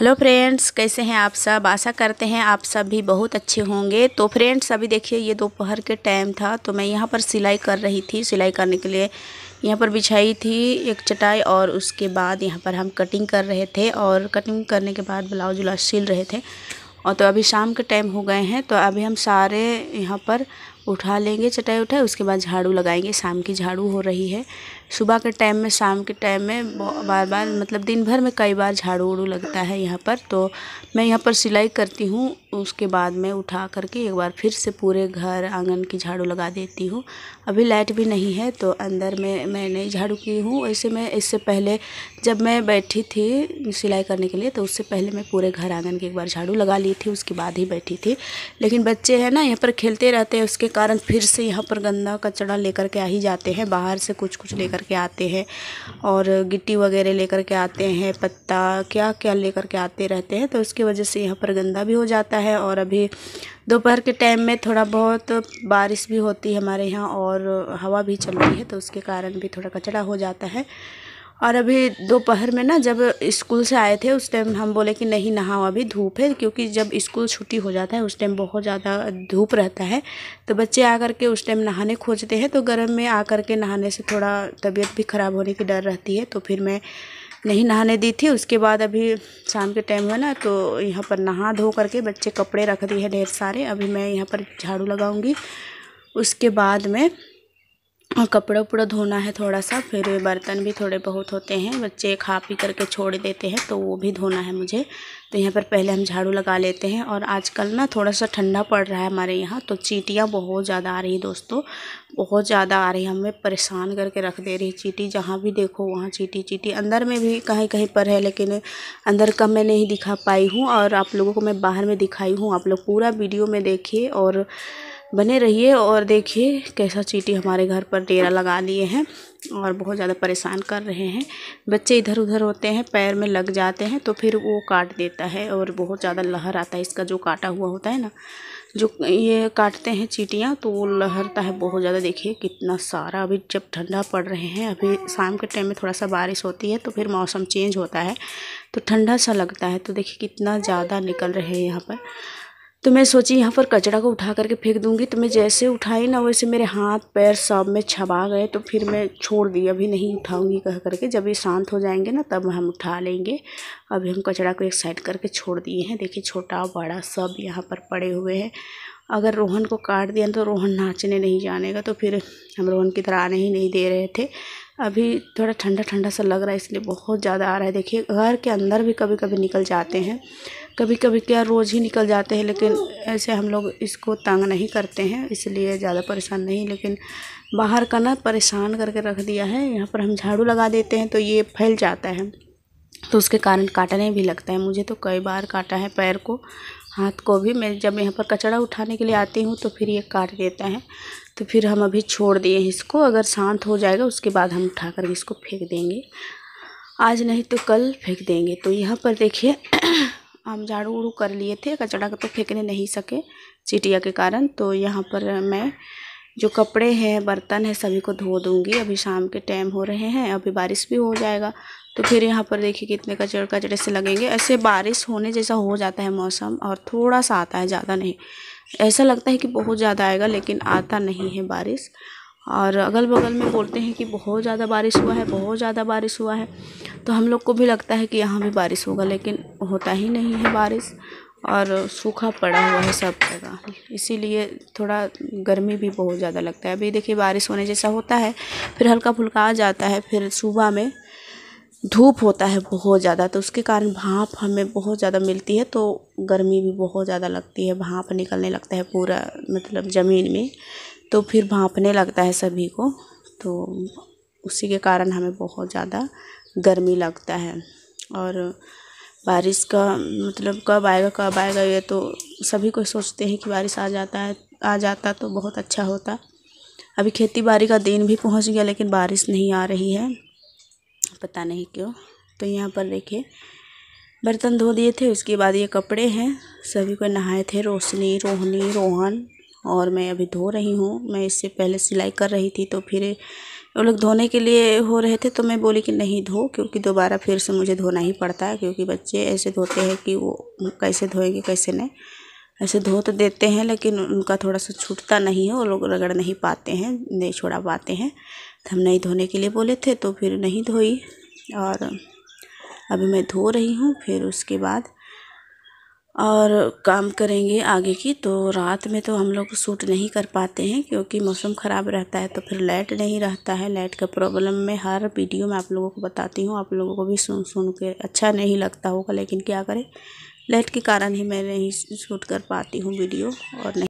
hello friends कैसे हैं आप सब आशा करते हैं आप सब भी बहुत अच्छे होंगे तो फ्रेंड्स अभी देखिए ये दोपहर के टाइम था तो मैं यहाँ पर सिलाई कर रही थी सिलाई करने के लिए यहाँ पर बिछाई थी एक चटाई और उसके बाद यहाँ पर हम कटिंग कर रहे थे और कटिंग करने के बाद ब्लाउज उलाउज सिल रहे थे और तो अभी शाम के टाइम हो गए हैं तो अभी हम सारे यहाँ पर उठा लेंगे चटाई उठाई उसके बाद झाड़ू लगाएंगे शाम की झाड़ू हो रही है सुबह के टाइम में शाम के टाइम में बार बार मतलब दिन भर में कई बार झाड़ू उड़ू लगता है यहाँ पर तो मैं यहाँ पर सिलाई करती हूँ उसके बाद में उठा करके एक बार फिर से पूरे घर आंगन की झाड़ू लगा देती हूँ अभी लाइट भी नहीं है तो अंदर में मैं नहीं झाड़ू की हूँ ऐसे मैं इससे पहले जब मैं बैठी थी सिलाई करने के लिए तो उससे पहले मैं पूरे घर आंगन की एक बार झाड़ू लगा ली थी उसके बाद ही बैठी थी लेकिन बच्चे हैं ना यहाँ पर खेलते रहते हैं उसके कारण फिर से यहाँ पर गंदा कचड़ा लेकर के आ ही जाते हैं बाहर से कुछ कुछ लेकर के आते हैं और गिट्टी वगैरह लेकर के आते हैं पत्ता क्या क्या लेकर के आते रहते हैं तो उसकी वजह से यहाँ पर गंदा भी हो जाता है और अभी दोपहर के टाइम में थोड़ा बहुत बारिश भी होती है हमारे यहाँ और हवा भी चलती है तो उसके कारण भी थोड़ा कचड़ा हो जाता है और अभी दोपहर में ना जब स्कूल से आए थे उस टाइम हम बोले कि नहीं नहाओ अभी धूप है क्योंकि जब स्कूल छुट्टी हो जाता है उस टाइम बहुत ज़्यादा धूप रहता है तो बच्चे आ कर के उस टाइम नहाने खोजते हैं तो गर्म में आ के नहाने से थोड़ा तबीयत भी ख़राब होने की डर रहती है तो फिर मैं नहीं नहाने दी थी उसके बाद अभी शाम के टाइम है ना तो यहाँ पर नहा धो करके बच्चे कपड़े रख दिए हैं ढेर सारे अभी मैं यहाँ पर झाड़ू लगाऊँगी उसके बाद में और कपड़ा उपड़ा धोना है थोड़ा सा फिर बर्तन भी थोड़े बहुत होते हैं बच्चे खा पी करके छोड़ देते हैं तो वो भी धोना है मुझे तो यहाँ पर पहले हम झाड़ू लगा लेते हैं और आजकल ना थोड़ा सा ठंडा पड़ रहा है हमारे यहाँ तो चीटियाँ बहुत ज़्यादा आ रही दोस्तों बहुत ज़्यादा आ रही है हमें परेशान करके रख दे रही चींटी जहाँ भी देखो वहाँ चीटी चीटी अंदर में भी कहीं कहीं पर है लेकिन अंदर का मैं नहीं दिखा पाई हूँ और आप लोगों को मैं बाहर में दिखाई हूँ आप लोग पूरा वीडियो में देखिए और बने रहिए और देखिए कैसा चींटी हमारे घर पर डेरा लगा लिए हैं और बहुत ज़्यादा परेशान कर रहे हैं बच्चे इधर उधर होते हैं पैर में लग जाते हैं तो फिर वो काट देता है और बहुत ज़्यादा लहर आता है इसका जो काटा हुआ होता है ना जो ये काटते हैं चीटियाँ तो वो लहरता है बहुत ज़्यादा देखिए कितना सारा अभी जब ठंडा पड़ रहे हैं अभी शाम के टाइम में थोड़ा सा बारिश होती है तो फिर मौसम चेंज होता है तो ठंडा सा लगता है तो देखिए कितना ज़्यादा निकल रहे हैं यहाँ पर तो मैं सोची यहाँ पर कचरा को उठा करके फेंक दूंगी तो मैं जैसे उठाई ना वैसे मेरे हाथ पैर सब में छबा गए तो फिर मैं छोड़ दी अभी नहीं उठाऊँगी कह करके जब ये शांत हो जाएंगे ना तब हम उठा लेंगे अभी हम कचरा को एक साइड करके छोड़ दिए हैं देखिए छोटा बड़ा सब यहाँ पर पड़े हुए हैं अगर रोहन को काट दिया तो रोहन नाचने नहीं जानेगा तो फिर हम रोहन की तरह आने ही नहीं दे रहे थे अभी थोड़ा ठंडा ठंडा सा लग रहा है इसलिए बहुत ज़्यादा आ रहा है देखिए घर के अंदर भी कभी कभी निकल जाते हैं कभी कभी क्या रोज़ ही निकल जाते हैं लेकिन ऐसे हम लोग इसको तंग नहीं करते हैं इसलिए ज़्यादा परेशान नहीं लेकिन बाहर का ना परेशान करके रख दिया है यहाँ पर हम झाड़ू लगा देते हैं तो ये फैल जाता है तो उसके कारण काटने भी लगता है मुझे तो कई बार काटा है पैर को हाथ को भी मैं जब यहाँ पर कचरा उठाने के लिए आती हूँ तो फिर ये काट देता है तो फिर हम अभी छोड़ दिए इसको अगर शांत हो जाएगा उसके बाद हम उठा कर इसको फेंक देंगे आज नहीं तो कल फेंक देंगे तो यहाँ पर देखिए हम झाड़ू उड़ू कर लिए थे कचड़ा तो फेंकने नहीं सके चिटिया के कारण तो यहाँ पर मैं जो कपड़े हैं बर्तन है सभी को धो दूँगी अभी शाम के टाइम हो रहे हैं अभी बारिश भी हो जाएगा तो फिर यहाँ पर देखिए कितने कचड़े कचड़े से लगेंगे ऐसे बारिश होने जैसा हो जाता है मौसम और थोड़ा सा आता है ज़्यादा नहीं ऐसा लगता है कि बहुत ज़्यादा आएगा लेकिन आता नहीं है बारिश और अगल बगल में बोलते हैं कि बहुत ज़्यादा बारिश हुआ है बहुत ज़्यादा बारिश हुआ है तो हम लोग को भी लगता है कि यहाँ भी बारिश होगा लेकिन होता ही नहीं है बारिश और सूखा पड़ा हुआ है सब जगह इसीलिए थोड़ा गर्मी भी बहुत ज़्यादा लगता है अभी देखिए बारिश होने जैसा होता है फिर हल्का फुल्का आ जाता है फिर सुबह में धूप होता है बहुत ज़्यादा तो उसके कारण भाप हमें बहुत ज़्यादा मिलती है तो गर्मी भी बहुत ज़्यादा लगती है भाप निकलने लगता है पूरा मतलब ज़मीन में तो फिर भाँपने लगता है सभी को तो उसी के कारण हमें बहुत ज़्यादा गर्मी लगता है और बारिश का मतलब कब आएगा कब आएगा ये तो सभी को सोचते हैं कि बारिश आ जाता है आ जाता तो बहुत अच्छा होता अभी खेती बाड़ी का दिन भी पहुंच गया लेकिन बारिश नहीं आ रही है पता नहीं क्यों तो यहाँ पर देखिए बर्तन धो दिए थे उसके बाद ये कपड़े हैं सभी को नहाए थे रोशनी रोहनी रोहन और मैं अभी धो रही हूँ मैं इससे पहले सिलाई कर रही थी तो फिर वो लोग धोने के लिए हो रहे थे तो मैं बोली कि नहीं धो क्योंकि दोबारा फिर से मुझे धोना ही पड़ता है क्योंकि बच्चे ऐसे धोते हैं कि वो कैसे धोएंगे कैसे नहीं ऐसे धो तो देते हैं लेकिन उनका थोड़ा सा छूटता नहीं है वो लोग रगड़ नहीं पाते हैं नहीं छोड़ा पाते हैं तो हम नहीं धोने के लिए बोले थे तो फिर नहीं धोई और अभी मैं धो रही हूँ फिर उसके बाद और काम करेंगे आगे की तो रात में तो हम लोग सूट नहीं कर पाते हैं क्योंकि मौसम ख़राब रहता है तो फिर लाइट नहीं रहता है लाइट का प्रॉब्लम में हर वीडियो में आप लोगों को बताती हूँ आप लोगों को भी सुन सुन के अच्छा नहीं लगता होगा लेकिन क्या करें लाइट के कारण ही मैं नहीं सूट कर पाती हूँ वीडियो और नहीं